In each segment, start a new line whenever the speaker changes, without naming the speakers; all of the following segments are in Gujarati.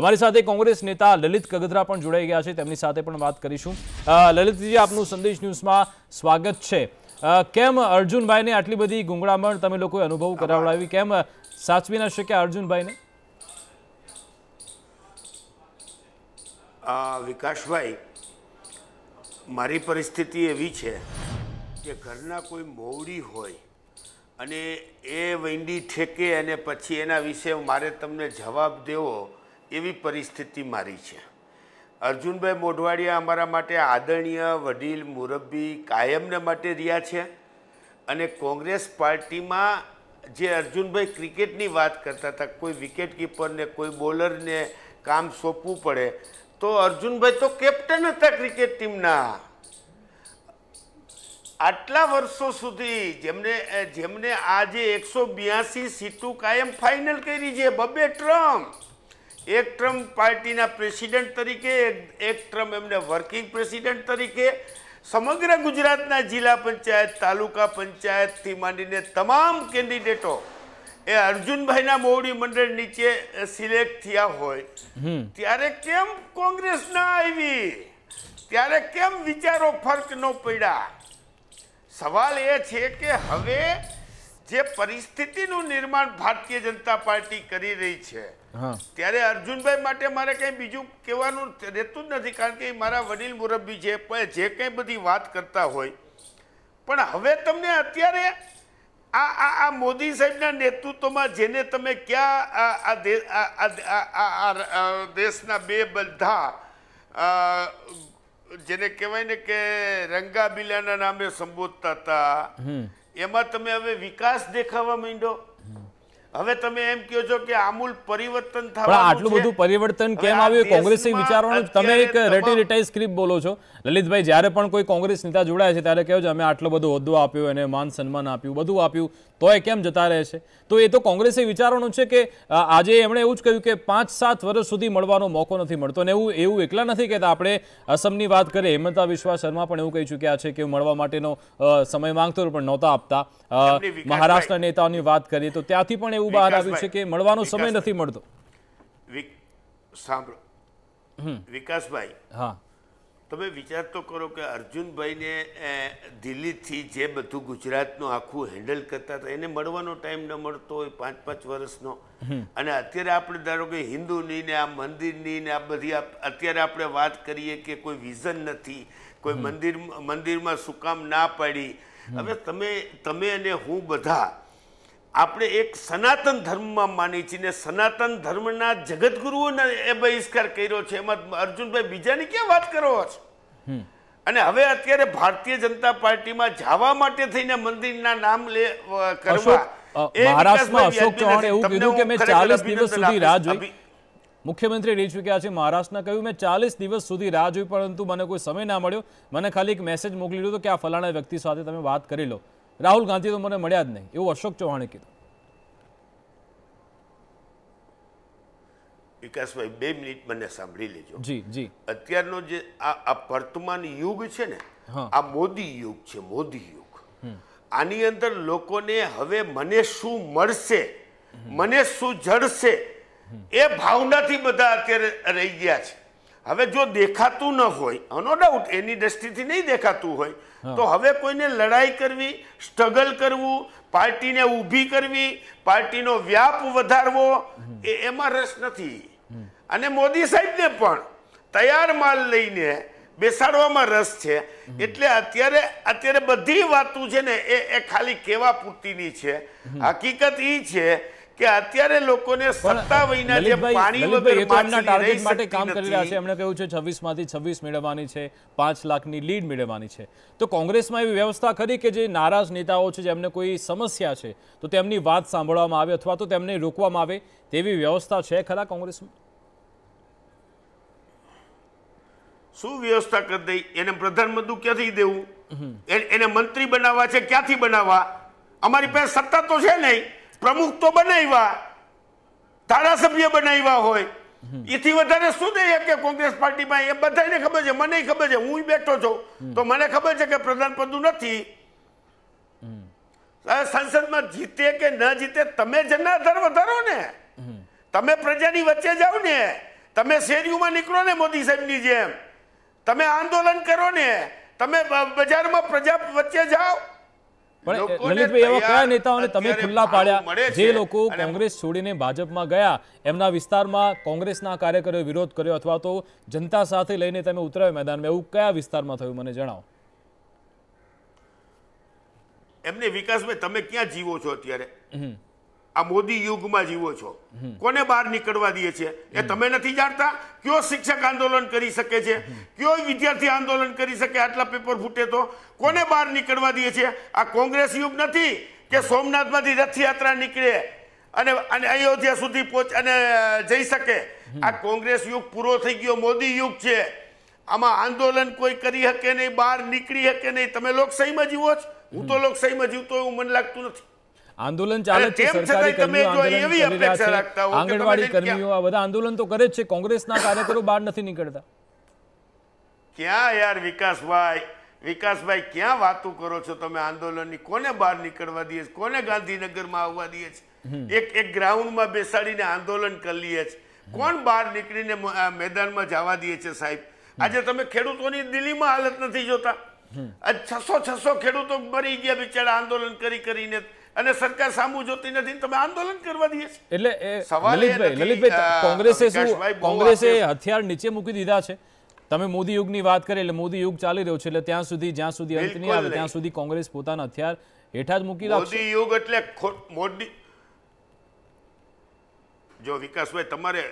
અમારી સાથે કોંગ્રેસ નેતા લલિત કગદરા પણ જોડાઈ ગયા છે તેમની સાથે પણ વાત કરીશું લલિતજી આપનું સંદેશ ન્યૂઝમાં સ્વાગત છે કેમ અર્જુનભાઈને આટલી બધી ગુંગળામણ તમે લોકોએ અનુભવ કરાવડાવી કેમ સાચવી ના શક્યા અર્જુનભાઈને
વિકાસભાઈ મારી પરિસ્થિતિ એવી છે કે ઘરના કોઈ મોવડી હોય અને એ વૈંડી ઠેકે અને પછી એના વિશે મારે તમને જવાબ દેવો એવી પરિસ્થિતિ મારી છે અર્જુનભાઈ મોઢવાડિયા અમારા માટે આદરણીય વડીલ મુરબ્બી કાયમને માટે રહ્યા છે અને કોંગ્રેસ પાર્ટીમાં જે અર્જુનભાઈ ક્રિકેટની વાત કરતા હતા કોઈ વિકેટ કીપરને કોઈ બોલરને કામ સોંપવું પડે તો અર્જુનભાઈ તો કેપ્ટન હતા ક્રિકેટ ટીમના આટલા વર્ષો સુધી જેમને જેમને આજે એકસો બ્યાસી સીટું કાયમ ફાઇનલ કરી છે બબે ટ્રમ્પ એક ટ્રમ પાર્ટીના પ્રેસિડેન્ટ તરીકે એક ટ્રમ એમને વર્કિંગ પ્રેસિડેન્ટ તરીકે સમગ્ર ગુજરાતના જિલ્લા પંચાયત તાલુકા પંચાયતથી માંડીને તમામ કેન્ડિડેટો એ અર્જુનભાઈના મોવડી મંડળ નીચે સિલેક્ટ થયા હોય ત્યારે કેમ કોંગ્રેસ ના આવી ત્યારે કેમ વિચારો ફરક ન પડ્યા સવાલ એ છે કે હવે જે પરિસ્થિતિનું નિર્માણ ભારતીય જનતા પાર્ટી કરી રહી છે ત્યારે અર્જુનભાઈ માટે મારે કંઈ બીજું કહેવાનું રહેતું જ નથી કારણ કે મારા વડીલ મુરબ્બી છે પણ જે કંઈ બધી વાત કરતા હોય પણ હવે તમને અત્યારે આ આ આ મોદી સાહેબના નેતૃત્વમાં જેને તમે ક્યાં આ દેશના બે બધા જેને કહેવાય ને કે રંગાબીલાના નામે સંબોધતા હતા એમાં તમે હવે વિકાસ દેખાવા માંડ્યો હવે તમે એમ કહો છો કે આમૂલ પરિવર્તન થવાનું આટલું બધું
પરિવર્તન કેમ આવ્યું કોંગ્રેસી વિચારોનું તમે એક રેટી રિટાઈ સ્ક્રિપ્ટ બોલો છો લલિતભાઈ જ્યારે પણ કોઈ કોંગ્રેસ નેતા જોડાય છે ત્યારે કહો છો અમે આટલો બધો હોદ્દો આપ્યો એને માન સન્માન આપ્યું બધું આપ્યું તો એ કેમ જતા રહે છે તો એ તો કોંગ્રેસી વિચારોનું છે કે આજે એમણે એવું જ કહ્યું કે પાંચ સાત વર્ષ સુધી મળવાનો મોકો નથી મળતો અને એવું એવું એકલા નથી કહેતા આપણે અસમની વાત કરીએ હેમંતા વિશ્વા શર્મા પણ એવું કહી ચૂક્યા છે કે મળવા માટેનો સમય માંગતો પણ નહોતા આપતા મહારાષ્ટ્રના નેતાઓની વાત કરીએ તો ત્યાંથી પણ એવું એવું બહાર આવ્યું છે કે મળવાનો સમય નથી મળતો
સાંભળો વિકાસભાઈ હા તમે વિચાર તો કરો કે અર્જુનભાઈને દિલ્હીથી જે બધું ગુજરાતનું આખું હેન્ડલ કરતા હતા એને મળવાનો ટાઈમ ન મળતો હોય પાંચ પાંચ વર્ષનો અને અત્યારે આપણે ધારો કે હિન્દુની ને આ મંદિરની ને આ બધી અત્યારે આપણે વાત કરીએ કે કોઈ વિઝન નથી કોઈ મંદિર મંદિરમાં શું કામ ના પાડી હવે તમે તમે અને હું બધા આપણે એક સનાતન ધર્મમાં માની છીએ સનાતન ધર્મના જગતગુરુઓને એ બહિષ્કાર કર્યો છે એમાં અર્જુનભાઈ બીજાની ક્યાં વાત કરો છો અને હવે અત્યારે ભારતીય જનતા પાર્ટીમાં જવા માટે થઈને મંદિરના નામ લે મહારાષ્ટ્રમાં અશોક ચૌહાણે એવું કીધું કે મેં ચાલીસ દિવસ સુધી રાહ જોઈ
મુખ્યમંત્રી રહી ચૂક્યા છે મહારાષ્ટ્રના કહ્યું મેં ચાલીસ દિવસ સુધી રાહ જોઈ પરંતુ મને કોઈ સમય ના મળ્યો મને ખાલી એક મેસેજ મોકલી દીધો કે આ ફલાણા વ્યક્તિ સાથે તમે વાત કરી લો રાહુલ ગાંધી તો મને મળ્યા જ નહીં એવું અશોક ચૌહાણે કીધું
વિકાસભાઈ બે મિનિટ મને સાંભળી લેજો જી જી અત્યારનો જે આ વર્તમાન યુગ છે ને આ મોદી યુગ છે મોદી યુગ આની અંદર લોકોને હવે મને શું મળશે મને શું જડશે એ ભાવનાથી બધા અત્યારે રહી ગયા છે હવે જો દેખાતું ન હોય નો ડાઉટ એની દ્રષ્ટિથી નહીં દેખાતું હોય તો હવે કોઈને લડાઈ કરવી સ્ટ્રગલ કરવું પાર્ટીને ઊભી કરવી પાર્ટીનો વ્યાપ વધારવો એ એમાં રસ નથી અને મોદી સાહેબને પણ તૈયાર માલ લઈને બેસાડવામાં રસ છે એટલે અત્યારે અત્યારે બધી વાતો છે ને એ ખાલી કેવા પૂરતીની છે હકીકત એ છે કે અત્યારે લોકોને સત્તા વહીના જે પાણી વગર ટાર્ગેટ માટે કામ કરી રહ્યા છે
એમણે કહ્યું છે 26 માંથી 26 મેળવવાની છે 5 લાખની લીડ મેળવવાની છે તો કોંગ્રેસમાં એવી વ્યવસ્થા કરી કે જે નારાજ નેતાઓ છે જેમને કોઈ સમસ્યા છે તો તેમની વાત સાંભળવામાં આવે અથવા તો તેમને રોકવામાં આવે તેવી વ્યવસ્થા છે ખરા કોંગ્રેસમાં
શું વ્યવસ્થા કરી દઈ એને પ્રધાનમંત્રી ક્યાંથી દેવું એને મંત્રી બનાવવા છે ક્યાંથી બનાવવા અમારી પાસે સત્તા તો છે નહીં પ્રમુખ તો બનાવ્યા ધારાસભ્ય બનાવ્યા હોય એથી વધારે શું થઈ કે કોંગ્રેસ પાર્ટીમાં એ બધાને ખબર છે મને ખબર છે હું બેઠો છું તો મને ખબર છે કે પ્રધાન પ્રધાનપદું નથી સંસદમાં જીતે કે ન જીતે તમે જનાધાર વધારો ને તમે પ્રજાની વચ્ચે જાઓ ને તમે શેરીઓમાં નીકળો ને મોદી સાહેબની જેમ તમે આંદોલન કરો ને તમે બજારમાં પ્રજા વચ્ચે જાઓ પણ લલિતભાઈ એવા કયા
નેતાઓને તમે ખુલ્લા પાડ્યા જે લોકો કોંગ્રેસ છોડીને ભાજપમાં ગયા એમના વિસ્તારમાં કોંગ્રેસના કાર્યકરો વિરોધ કર્યો અથવા તો જનતા સાથે લઈને તમે ઉતરાયો મેદાનમાં એવું કયા વિસ્તારમાં થયું મને જણાવો
એમને વિકાસભાઈ તમે ક્યાં જીવો છો અત્યારે આ મોદી યુગમાં જીવો છો કોને બહાર નીકળવા દે છે એ તમે નથી જાણતા કયો શિક્ષક આંદોલન કરી શકે છે કયો વિદ્યાર્થી આંદોલન કરી શકે આટલા પેપર ફૂટે તો કોને બહાર નીકળવા દે છે આ કોંગ્રેસ યુગ નથી કે સોમનાથમાંથી રથયાત્રા નીકળે અને અને અયોધ્યા સુધી પહોંચ અને જઈ શકે આ કોંગ્રેસ યુગ પૂરો થઈ ગયો મોદી યુગ છે આમાં આંદોલન કોઈ કરી શકે નહીં બહાર નીકળી શકે નહીં તમે લોકશાહીમાં જીવો છો હું તો લોકશાહીમાં જીવતો એવું મને લાગતું નથી
આંદોલન ચાલે છે સરકારી કર્મીઓ આંગણવાડી કર્મીઓ આ બધા આંદોલન તો કરે છે કોંગ્રેસના કાર્યકરો બહાર નથી નીકળતા
ક્યાં યાર વિકાસભાઈ વિકાસભાઈ ક્યાં વાતો કરો છો તમે આંદોલનની કોને બહાર નીકળવા દઈએ કોને ગાંધીનગરમાં આવવા દઈએ છીએ એક એક ગ્રાઉન્ડમાં બેસાડીને આંદોલન કરી લઈએ છીએ કોણ બહાર નીકળીને મેદાનમાં જવા દઈએ છે સાહેબ આજે તમે ખેડૂતોની દિલ્હીમાં હાલત નથી જોતા છસો છસો ખેડૂતો મરી ગયા બિચારા આંદોલન કરી કરીને અને સરકાર સામુ જોતી નથી તમે આંદોલન કરવા દઈએ
એટલે કોંગ્રેસે શું કોંગ્રેસે હથિયાર નીચે મૂકી દીધા છે તમે મોદી યુગની વાત કરી એટલે મોદી યુગ ચાલી રહ્યો છે એટલે ત્યાં સુધી જ્યાં સુધી અંત નહીં આવે ત્યાં સુધી કોંગ્રેસ પોતાના હથિયાર હેઠા જ મૂકી રાખશે
મોદી યુગ એટલે મોદી જો વિકાસભાઈ તમારે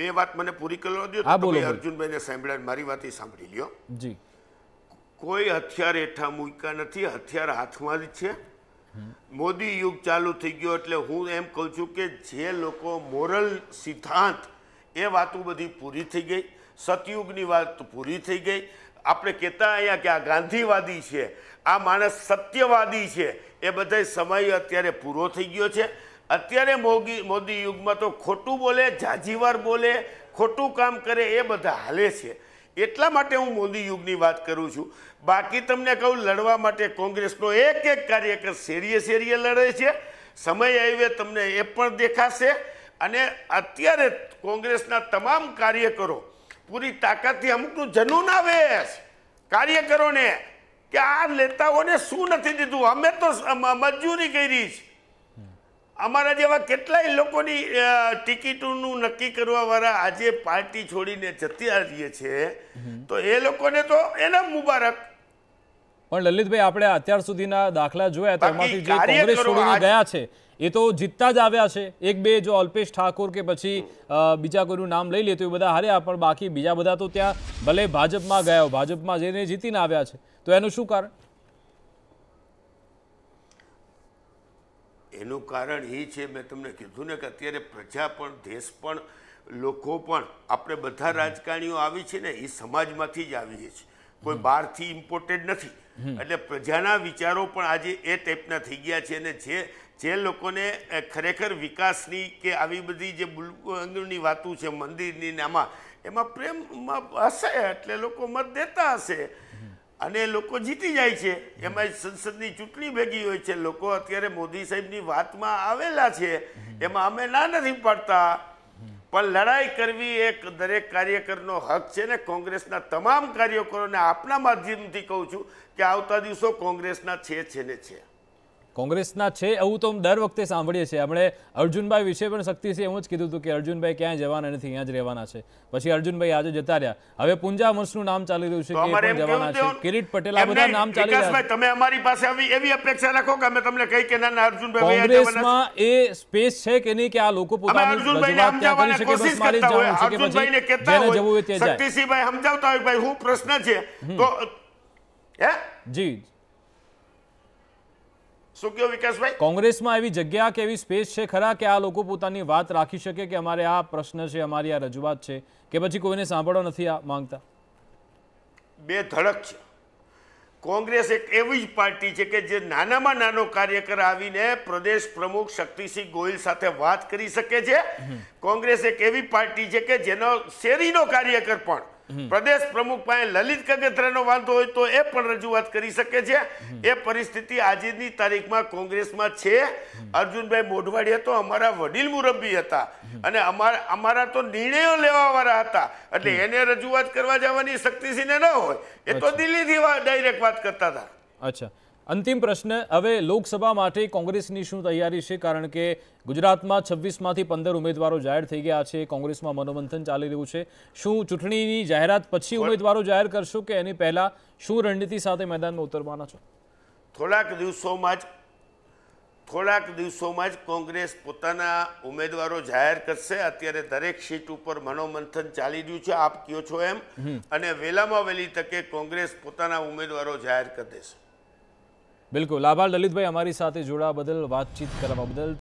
બે વાત મને પૂરી કરવા દો તમે અર્જુનભાઈને સાંભળ્યા મારી વાત સાંભળી લ્યો જી કોઈ હથિયાર હેઠા મૂક્યા નથી હથિયાર હાથમાં જ છે મોદી યુગ ચાલુ થઈ ગયો એટલે હું એમ કહું છું કે જે લોકો મોરલ સિદ્ધાંત એ વાતો બધી પૂરી થઈ ગઈ સતયુગની વાત પૂરી થઈ ગઈ આપણે કહેતા અહીંયા કે આ ગાંધીવાદી છે આ માણસ સત્યવાદી છે એ બધા સમય અત્યારે પૂરો થઈ ગયો છે અત્યારે મોગી મોદી યુગમાં તો ખોટું બોલે જાજીવાર બોલે ખોટું કામ કરે એ બધા હાલે છે એટલા માટે હું મોદી યુગની વાત કરું છું બાકી તમને કહું લડવા માટે કોંગ્રેસનો એક એક કાર્યકર શેરીએ શેરીએ લડે છે સમય આવ્યો તમને એ પણ દેખાશે અને અત્યારે કોંગ્રેસના તમામ કાર્યકરો પૂરી તાકાતથી અમુકનું જનૂન આવે કાર્યકરોને કે આ નેતાઓને શું નથી દીધું અમે તો મજૂરી કરી છે અમારા જેવા કેટલાય લોકોની ટિકિટોનું નક્કી કરવાવાળા આજે પાર્ટી છોડીને જતી આવીએ છે તો એ લોકોને તો એના મુબારક
પણ લલિતભાઈ આપણે અત્યાર સુધીના દાખલા જોયા તો એમાંથી જે કોંગ્રેસ છોડીને ગયા છે એ તો જીતતા જ આવ્યા છે એક બે જો અલ્પેશ ઠાકોર કે પછી બીજા કોઈનું નામ લઈ લે તો એ બધા હાર્યા પણ બાકી બીજા બધા તો ત્યાં ભલે ભાજપમાં ગયા ભાજપમાં જઈને જીતીને આવ્યા છે તો એનું શું કારણ
એનું કારણ એ છે મેં તમને કીધું ને કે અત્યારે પ્રજા પણ દેશ પણ લોકો પણ આપણે બધા રાજકારણીઓ આવી છે ને એ સમાજમાંથી જ આવીએ છીએ કોઈ બહારથી ઇમ્પોર્ટેડ નથી એટલે પ્રજાના વિચારો પણ આજે એ ટાઈપના થઈ ગયા છે અને જે જે લોકોને ખરેખર વિકાસની કે આવી બધી જે બુલની વાતો છે મંદિરની ને આમાં એમાં પ્રેમમાં હશે એટલે લોકો મત દેતા હશે અને લોકો જીતી જાય છે એમાં સંસદની ચૂંટણી ભેગી હોય છે લોકો અત્યારે મોદી સાહેબની વાતમાં આવેલા છે એમાં અમે ના નથી પાડતા પણ લડાઈ કરવી એક દરેક કાર્યકરનો હક છે ને કોંગ્રેસના તમામ કાર્યકરોને આપના માધ્યમથી કહું છું કે આવતા દિવસો કોંગ્રેસના છે છે ને છે
કોંગ્રેસના છે એવું તો દર વખતે સાંભળીએ છીએ આપણે અર્જુનભાઈ વિશે પણ શક્તિસિંહ એવું જ કીધું હતું કે અર્જુનભાઈ ક્યાંય જવાના નથી અહીંયા જ રહેવાના છે પછી અર્જુનભાઈ આજે જતા રહ્યા હવે પૂંજા વંશનું નામ ચાલી રહ્યું છે કે જવાના છે કિરીટ પટેલ આ બધા નામ ચાલી રહ્યા છે
તમે અમારી પાસે આવી એવી અપેક્ષા રાખો કે અમે તમને કઈ કે ના અર્જુનભાઈ કોંગ્રેસમાં
એ સ્પેસ છે કે નહીં કે આ લોકો પોતાની રજૂઆત ત્યાં કરી શકે બસ મારી જવાનું હોય
શક્તિસિંહભાઈ સમજાવતા હોય ભાઈ હું પ્રશ્ન છે તો હે જી શું કહ્યું વિકાસભાઈ
કોંગ્રેસમાં એવી જગ્યા કે એવી સ્પેસ છે ખરા કે આ લોકો પોતાની વાત રાખી શકે કે અમારે આ પ્રશ્ન છે અમારી આ રજૂઆત છે કે પછી કોઈને સાંભળવા નથી આ માંગતા
બે ધડક છે કોંગ્રેસ એક એવી જ પાર્ટી છે કે જે નાનામાં નાનો કાર્યકર આવીને પ્રદેશ પ્રમુખ શક્તિસિંહ ગોહિલ સાથે વાત કરી શકે છે કોંગ્રેસ એક એવી પાર્ટી છે કે જેનો શેરીનો કાર્યકર પણ પ્રદેશ પ્રમુખ પાસે લલિત કગેત્રાનો વાંધો હોય તો એ પણ રજૂઆત કરી શકે છે એ પરિસ્થિતિ આજની તારીખમાં કોંગ્રેસમાં છે અર્જુનભાઈ મોઢવાડી હતો અમારા વડીલ મુરબ્બી હતા અને અમારા અમારા તો નિર્ણયો લેવાવાળા હતા એટલે એને રજૂઆત કરવા જવાની શક્તિસિંહને ન હોય એ તો દિલ્હીથી ડાયરેક્ટ વાત
કરતા હતા અચ્છા અંતિમ પ્રશ્ન હવે લોકસભા માટે કોંગ્રેસની શું તૈયારી છે કારણ કે ગુજરાતમાં છવ્વીસમાંથી પંદર ઉમેદવારો જાહેર થઈ ગયા છે કોંગ્રેસમાં મનોમંથન ચાલી રહ્યું છે શું ચૂંટણીની જાહેરાત પછી ઉમેદવારો જાહેર કરશો કે એની પહેલાં શું રણનીતિ સાથે મેદાનમાં ઉતરવાના છો
થોડાક દિવસોમાં જ થોડાક દિવસોમાં જ કોંગ્રેસ પોતાના ઉમેદવારો જાહેર કરશે અત્યારે દરેક સીટ ઉપર મનોમંથન ચાલી રહ્યું છે આપ કયો છો એમ અને વહેલામાં વહેલી તકે કોંગ્રેસ પોતાના ઉમેદવારો જાહેર કરી દેશે
બિલકુલ આભાર લલિતભાઈ અમારી સાથે જોડાવા બદલ વાતચીત કરવા બદલ